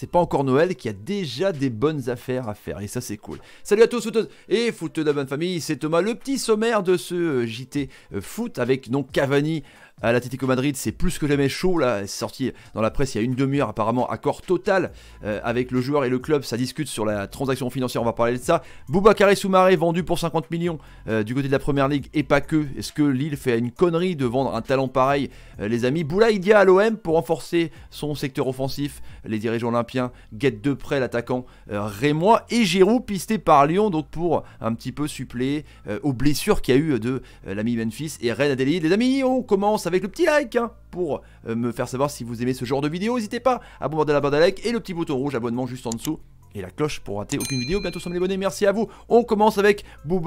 C'est pas encore Noël qui a déjà des bonnes affaires à faire et ça c'est cool. Salut à tous et foot de la bonne famille, c'est Thomas, le petit sommaire de ce euh, JT euh, foot avec donc Cavani à l'Atlético Madrid, c'est plus que jamais chaud là, c'est sorti dans la presse il y a une demi-heure apparemment, accord total euh, avec le joueur et le club, ça discute sur la transaction financière, on va parler de ça. Boubacaré Soumaré vendu pour 50 millions euh, du côté de la Première Ligue et pas que, est-ce que Lille fait une connerie de vendre un talent pareil euh, les amis Boulaïdia à l'OM pour renforcer son secteur offensif, les dirigeants olympiens guettent de près l'attaquant Rémois et Giroud pisté par Lyon donc pour un petit peu suppléer aux blessures qu'il y a eu de l'ami Memphis et Rennes Adélie. Les amis, on commence à avec le petit like hein, pour euh, me faire savoir si vous aimez ce genre de vidéo. N'hésitez pas à bombarder la barre de et le petit bouton rouge abonnement juste en dessous et la cloche pour rater aucune vidéo. Bientôt sommes les abonnés, merci à vous. On commence avec sous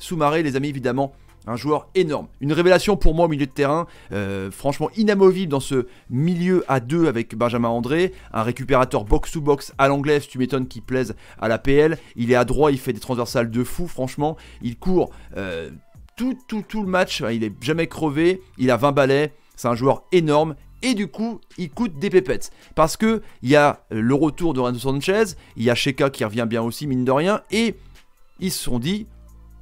Soumaré, les amis, évidemment. Un joueur énorme, une révélation pour moi au milieu de terrain, euh, franchement inamovible dans ce milieu à deux avec Benjamin André, un récupérateur box-to-box à l'anglaise, si tu m'étonnes qu'il plaise à la PL, il est à droit, il fait des transversales de fou, franchement, il court euh, tout, tout, tout le match. Il est jamais crevé. Il a 20 balais. C'est un joueur énorme. Et du coup, il coûte des pépettes. Parce que il y a le retour de Rando Sanchez. Il y a Sheka qui revient bien aussi, mine de rien. Et ils se sont dit,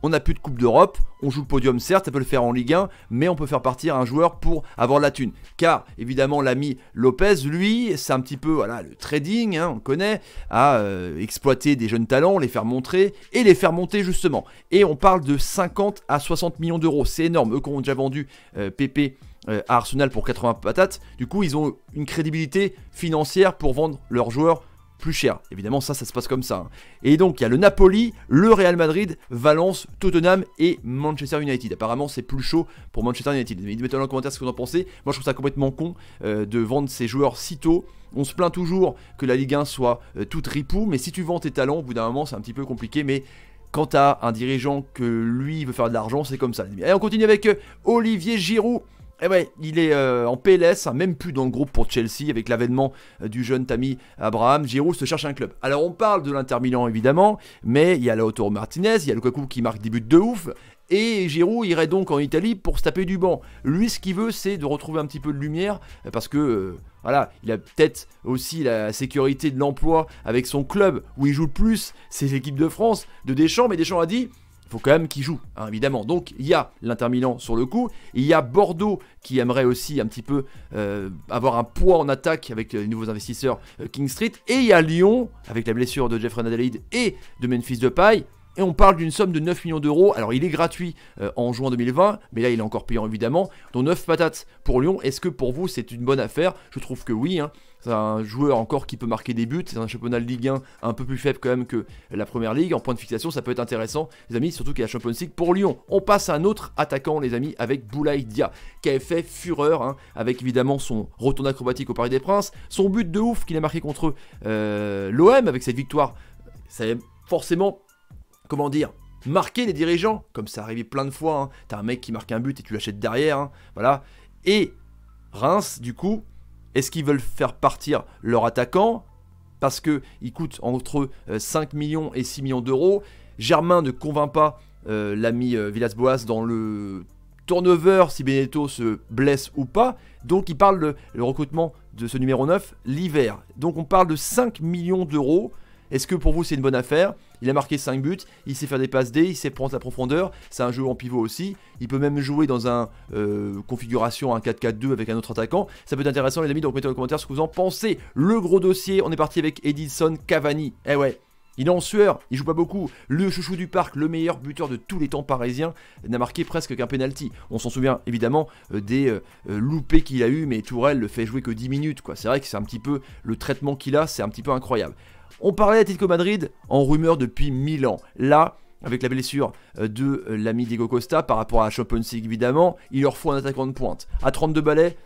on n'a plus de Coupe d'Europe, on joue le podium certes, on peut le faire en Ligue 1, mais on peut faire partir un joueur pour avoir la thune. Car évidemment l'ami Lopez, lui, c'est un petit peu voilà, le trading, hein, on connaît, à euh, exploiter des jeunes talents, les faire montrer et les faire monter justement. Et on parle de 50 à 60 millions d'euros, c'est énorme, eux qui ont déjà vendu euh, PP euh, à Arsenal pour 80 patates. Du coup, ils ont une crédibilité financière pour vendre leurs joueurs plus cher. Évidemment, ça, ça se passe comme ça. Hein. Et donc, il y a le Napoli, le Real Madrid, Valence, Tottenham et Manchester United. Apparemment, c'est plus chaud pour Manchester United. Mais mettez-le en commentaire ce que vous en pensez. Moi, je trouve ça complètement con euh, de vendre ces joueurs si tôt. On se plaint toujours que la Ligue 1 soit euh, toute ripou, mais si tu vends tes talents, au bout d'un moment, c'est un petit peu compliqué. Mais quand as un dirigeant que lui veut faire de l'argent, c'est comme ça. Et on continue avec euh, Olivier Giroud. Et eh ouais, ben, il est euh, en PLS, hein, même plus dans le groupe pour Chelsea avec l'avènement euh, du jeune Tammy Abraham. Giroud se cherche un club. Alors on parle de l'Inter Milan évidemment, mais il y a Lautaro Martinez, il y a le Lukaku qui marque des buts de ouf. Et Giroud irait donc en Italie pour se taper du banc. Lui, ce qu'il veut, c'est de retrouver un petit peu de lumière parce que euh, voilà, il a peut-être aussi la sécurité de l'emploi avec son club où il joue le plus, c'est l'équipe de France de Deschamps. Mais Deschamps a dit faut quand même qu'il joue, hein, évidemment. Donc il y a l'Inter Milan sur le coup, il y a Bordeaux qui aimerait aussi un petit peu euh, avoir un poids en attaque avec euh, les nouveaux investisseurs euh, King Street, et il y a Lyon avec la blessure de Jeffrey Adelaide et de Memphis Depay. Et on parle d'une somme de 9 millions d'euros. Alors il est gratuit euh, en juin 2020, mais là il est encore payant évidemment. Donc 9 patates pour Lyon. Est-ce que pour vous c'est une bonne affaire Je trouve que oui. Hein. C'est un joueur encore qui peut marquer des buts. C'est un championnat de Ligue 1 un peu plus faible quand même que la Première Ligue. En point de fixation, ça peut être intéressant, les amis, surtout qu'il y a la Champions League pour Lyon. On passe à un autre attaquant, les amis, avec Boulaï Dia, qui a fait fureur, hein, avec évidemment son retour acrobatique au Paris des Princes, son but de ouf qu'il a marqué contre euh, l'OM avec cette victoire. Ça forcément comment dire, marquer les dirigeants, comme ça arrivé plein de fois. Hein. T'as un mec qui marque un but et tu l'achètes derrière, hein. voilà. Et Reims, du coup, est-ce qu'ils veulent faire partir leur attaquant parce qu'il coûte entre 5 euh, millions et 6 millions d'euros Germain ne convainc pas euh, l'ami euh, Villas-Boas dans le turnover si Benedetto se blesse ou pas. Donc il parle de le recrutement de ce numéro 9 l'hiver. Donc on parle de 5 millions d'euros est-ce que pour vous c'est une bonne affaire Il a marqué 5 buts, il sait faire des passes D, il sait prendre la profondeur, c'est un jeu en pivot aussi, il peut même jouer dans une euh, configuration un 4-4-2 avec un autre attaquant. Ça peut être intéressant les amis, donc mettez en commentaire ce que vous en pensez. Le gros dossier, on est parti avec Edison Cavani. Eh ouais, il est en sueur, il joue pas beaucoup. Le chouchou du parc, le meilleur buteur de tous les temps parisien, n'a marqué presque qu'un penalty. On s'en souvient évidemment euh, des euh, loupés qu'il a eu, mais Tourelle le fait jouer que 10 minutes. C'est vrai que c'est un petit peu le traitement qu'il a, c'est un petit peu incroyable. On parlait à d'Atletico Madrid en rumeur depuis 1000 ans. Là, avec la blessure euh, de euh, l'ami Diego Costa par rapport à Champions League évidemment, il leur faut un attaquant de pointe. À 32 balais,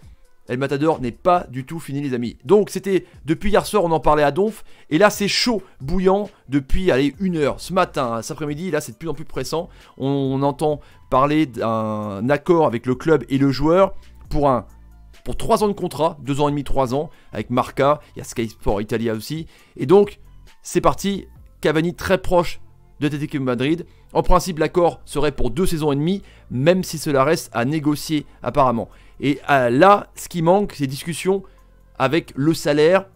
El Matador n'est pas du tout fini les amis. Donc c'était depuis hier soir on en parlait à Donf et là c'est chaud, bouillant depuis allez une heure, ce matin, hein, cet après-midi, là c'est de plus en plus pressant. on entend parler d'un accord avec le club et le joueur pour un pour 3 ans de contrat, 2 ans et demi, 3 ans, avec Marca, il y a Sky Sport Italia aussi. Et donc, c'est parti, Cavani très proche de TTQ Madrid. En principe, l'accord serait pour 2 saisons et demie, même si cela reste à négocier apparemment. Et euh, là, ce qui manque, c'est discussion avec le salaire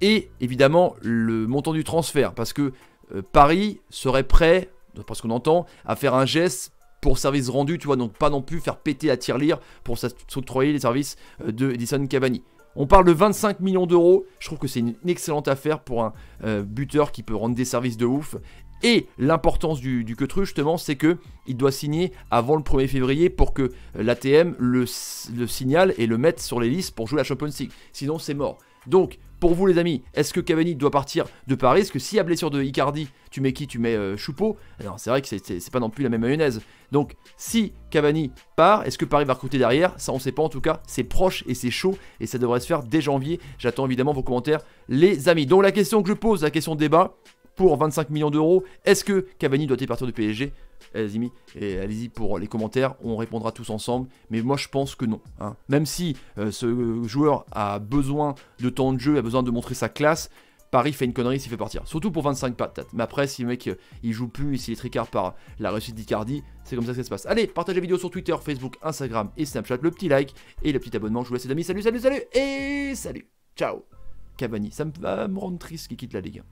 et évidemment le montant du transfert, parce que euh, Paris serait prêt, parce qu'on entend, à faire un geste pour service rendu, tu vois, donc pas non plus faire péter la tirelire pour s'octroyer les services euh, de Edison Cavani. On parle de 25 millions d'euros, je trouve que c'est une excellente affaire pour un euh, buteur qui peut rendre des services de ouf. Et l'importance du, Cutru, justement, c'est que il doit signer avant le 1er février pour que euh, l'ATM le, le signale et le mette sur les listes pour jouer la Champions League. Sinon, c'est mort. Donc, pour vous les amis, est-ce que Cavani doit partir de Paris Est-ce que si à blessure de Icardi, tu mets qui Tu mets euh, Choupeau eh c'est vrai que c'est pas non plus la même mayonnaise. Donc si Cavani part, est-ce que Paris va recruter derrière Ça on sait pas en tout cas, c'est proche et c'est chaud et ça devrait se faire dès janvier. J'attends évidemment vos commentaires les amis. Donc la question que je pose, la question de débat, pour 25 millions d'euros. Est-ce que Cavani doit-il partir du PSG eh, eh, Allez-y, pour les commentaires, on répondra tous ensemble. Mais moi, je pense que non. Hein. Même si euh, ce joueur a besoin de temps de jeu, a besoin de montrer sa classe, Paris fait une connerie s'il fait partir. Surtout pour 25 patates. Mais après, si le mec euh, il joue plus et s'il est tricard par la réussite d'Icardi, c'est comme ça que ça se passe. Allez, partagez la vidéo sur Twitter, Facebook, Instagram et Snapchat. Le petit like et le petit abonnement. Je vous laisse les amis. Salut, salut, salut et salut. Ciao. Cavani, ça me va me rendre triste qu'il quitte la Ligue